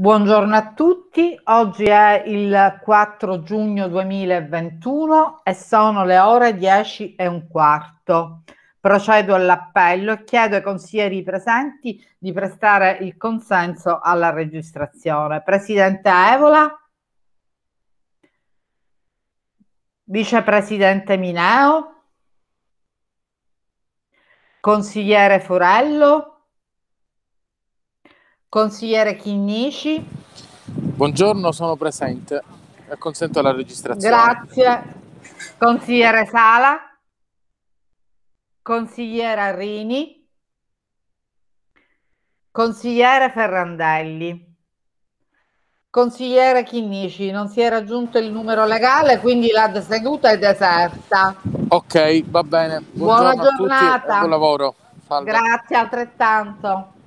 Buongiorno a tutti, oggi è il 4 giugno 2021 e sono le ore 10 e un quarto. Procedo all'appello e chiedo ai consiglieri presenti di prestare il consenso alla registrazione. Presidente Evola, vicepresidente Mineo, consigliere Forello, Consigliere Chinnici. Buongiorno, sono presente e consento la registrazione. Grazie. Consigliere Sala. Consigliere Rini. Consigliere Ferrandelli. Consigliere Chinnici, non si è raggiunto il numero legale, quindi la seduta è deserta. Ok, va bene. Buongiorno Buona giornata. buon lavoro. Salve. Grazie altrettanto.